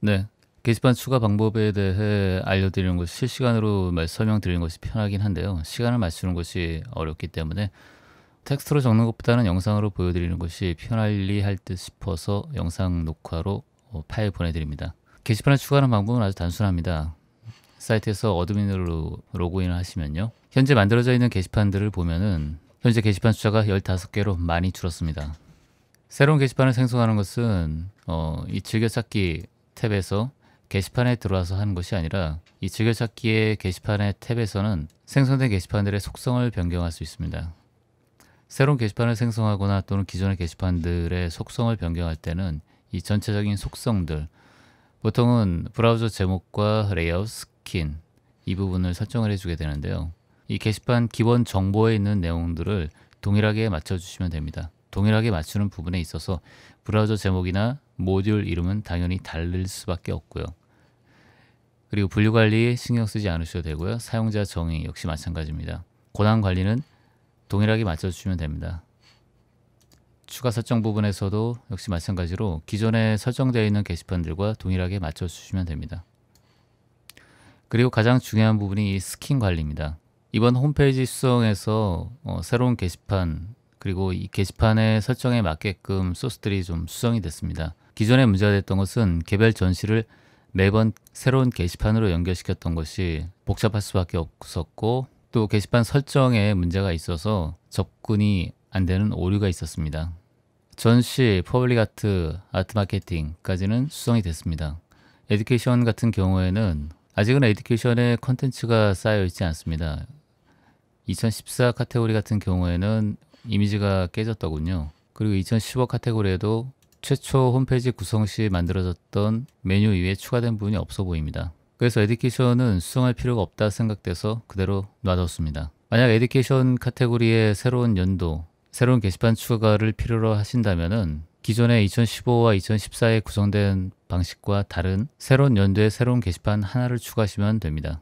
네. 게시판 추가 방법에 대해 알려드리는 것이 실시간으로 설명드리는 것이 편하긴 한데요. 시간을 맞추는 것이 어렵기 때문에 텍스트로 적는 것보다는 영상으로 보여드리는 것이 편할리 할듯 싶어서 영상 녹화로 어, 파일 보내드립니다. 게시판에 추가하는 방법은 아주 단순합니다. 사이트에서 어드민으로 로그인을 하시면요. 현재 만들어져 있는 게시판들을 보면은 현재 게시판 숫자가 15개로 많이 줄었습니다. 새로운 게시판을 생성하는 것은 어, 이 즐겨찾기 탭에서 게시판에 들어와서 하는 것이 아니라 이 즐겨찾기의 게시판의 탭에서는 생성된 게시판들의 속성을 변경할 수 있습니다. 새로운 게시판을 생성하거나 또는 기존의 게시판들의 속성을 변경할 때는 이 전체적인 속성들 보통은 브라우저 제목과 레이아웃 스킨 이 부분을 설정을 해주게 되는데요. 이 게시판 기본 정보에 있는 내용들을 동일하게 맞춰주시면 됩니다. 동일하게 맞추는 부분에 있어서 브라우저 제목이나 모듈 이름은 당연히 다를 수밖에 없고요. 그리고 분류 관리 신경 쓰지 않으셔도 되고요. 사용자 정의 역시 마찬가지입니다. 고난 관리는 동일하게 맞춰주시면 됩니다. 추가 설정 부분에서도 역시 마찬가지로 기존에 설정되어 있는 게시판들과 동일하게 맞춰주시면 됩니다. 그리고 가장 중요한 부분이 이 스킨 관리입니다. 이번 홈페이지 수정에서 어, 새로운 게시판 그리고 이 게시판의 설정에 맞게끔 소스들이 좀 수정이 됐습니다. 기존에 문제가 됐던 것은 개별 전시를 매번 새로운 게시판으로 연결시켰던 것이 복잡할 수밖에 없었고 또 게시판 설정에 문제가 있어서 접근이 안 되는 오류가 있었습니다. 전시, 퍼블릭 아트, 아트 마케팅까지는 수정이 됐습니다. 에듀케이션 같은 경우에는 아직은 에듀케이션에 컨텐츠가 쌓여 있지 않습니다. 2014 카테고리 같은 경우에는 이미지가 깨졌더군요. 그리고 2015 카테고리에도 최초 홈페이지 구성 시 만들어졌던 메뉴 이외에 추가된 부분이 없어 보입니다. 그래서 에듀케이션은 수정할 필요가 없다 생각돼서 그대로 놔뒀습니다. 만약 에듀케이션 카테고리에 새로운 연도, 새로운 게시판 추가를 필요로 하신다면 기존의 2015와 2014에 구성된 방식과 다른 새로운 연도에 새로운 게시판 하나를 추가하시면 됩니다.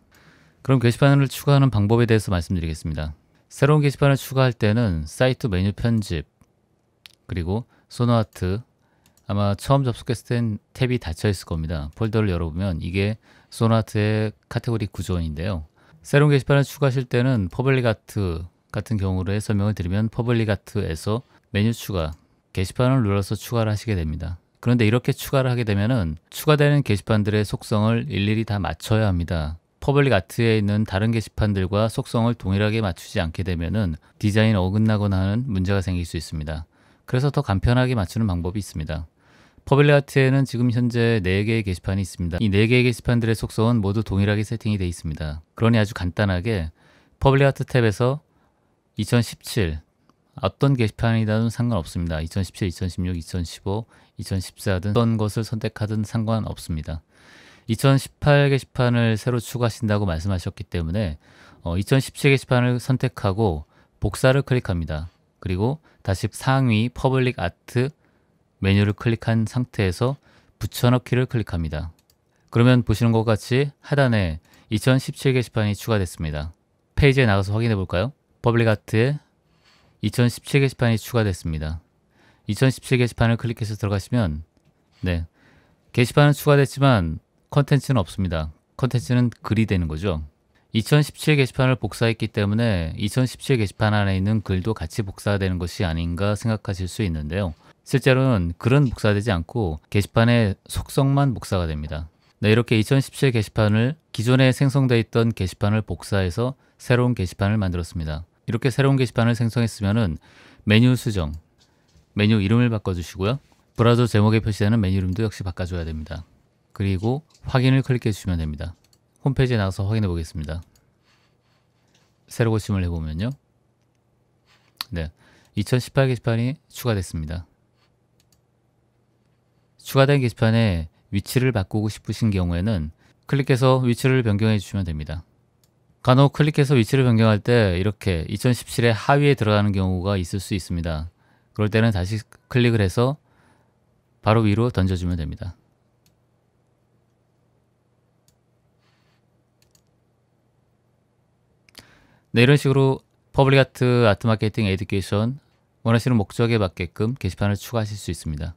그럼 게시판을 추가하는 방법에 대해서 말씀드리겠습니다. 새로운 게시판을 추가할 때는 사이트 메뉴 편집, 그리고 소노아트, 아마 처음 접속했을 땐 탭이 닫혀 있을 겁니다. 폴더를 열어보면 이게 소나트의 카테고리 구조인데요. 새로운 게시판을 추가하실 때는 퍼블릭 아트 같은 경우로 설명을 드리면 퍼블릭 아트에서 메뉴 추가, 게시판을 눌러서 추가를 하시게 됩니다. 그런데 이렇게 추가를 하게 되면 추가되는 게시판들의 속성을 일일이 다 맞춰야 합니다. 퍼블릭 아트에 있는 다른 게시판들과 속성을 동일하게 맞추지 않게 되면 디자인 어긋나거나 하는 문제가 생길 수 있습니다. 그래서 더 간편하게 맞추는 방법이 있습니다. 퍼블리아트에는 지금 현재 4개의 게시판이 있습니다. 이 4개의 게시판들의 속성은 모두 동일하게 세팅이 되어 있습니다. 그러니 아주 간단하게 퍼블리아트 탭에서 2017 어떤 게시판이든 상관없습니다. 2017, 2016, 2015, 2014든 어떤 것을 선택하든 상관없습니다. 2018 게시판을 새로 추가하신다고 말씀하셨기 때문에 어, 2017 게시판을 선택하고 복사를 클릭합니다. 그리고 다시 상위 퍼블릭 아트 메뉴를 클릭한 상태에서 붙여넣기를 클릭합니다. 그러면 보시는 것 같이 하단에 2017 게시판이 추가됐습니다. 페이지에 나가서 확인해 볼까요? 퍼블릭 아트에 2017 게시판이 추가됐습니다. 2017 게시판을 클릭해서 들어가시면 네 게시판은 추가됐지만 컨텐츠는 없습니다. 컨텐츠는 글이 되는 거죠. 2017 게시판을 복사했기 때문에 2017 게시판 안에 있는 글도 같이 복사되는 것이 아닌가 생각하실 수 있는데요. 실제로는 그런 복사되지 않고 게시판의 속성만 복사가 됩니다. 네, 이렇게 2017 게시판을 기존에 생성돼 있던 게시판을 복사해서 새로운 게시판을 만들었습니다. 이렇게 새로운 게시판을 생성했으면 메뉴 수정, 메뉴 이름을 바꿔주시고요. 브라우저 제목에 표시되는 메뉴 이름도 역시 바꿔줘야 됩니다. 그리고 확인을 클릭해 주시면 됩니다. 홈페이지에 나가서 확인해 보겠습니다. 새로 고침을 해보면요. 네, 2018 게시판이 추가됐습니다. 추가된 게시판에 위치를 바꾸고 싶으신 경우에는 클릭해서 위치를 변경해 주시면 됩니다. 간혹 클릭해서 위치를 변경할 때 이렇게 2017의 하위에 들어가는 경우가 있을 수 있습니다. 그럴 때는 다시 클릭을 해서 바로 위로 던져주면 됩니다. 네, 이런 식으로 퍼블릭아트 아트마케팅 에듀케이션 원하시는 목적에 맞게끔 게시판을 추가하실 수 있습니다.